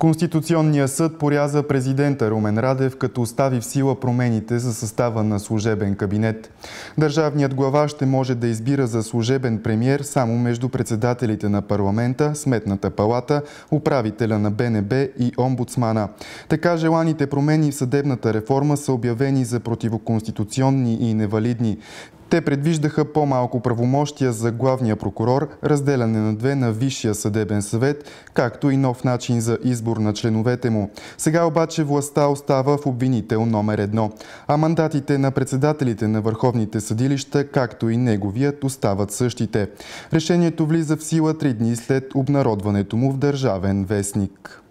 Конституционния съд поряза президента Румен Радев, като остави в сила промените за състава на служебен кабинет. Държавният глава ще може да избира за служебен премьер само между председателите на парламента, Сметната палата, управителя на БНБ и омбудсмана. Така желаните промени в съдебната реформа са обявени за противоконституционни и невалидни. Те предвиждаха по-малко правомощия за главния прокурор, разделяне на две на Висшия съдебен съвет, както и нов начин за избор на членовете му. Сега обаче властта остава в обвинител номер едно, а мандатите на председателите на върховните съдилища, както и неговият, остават същите. Решението влиза в сила три дни след обнародването му в Държавен вестник.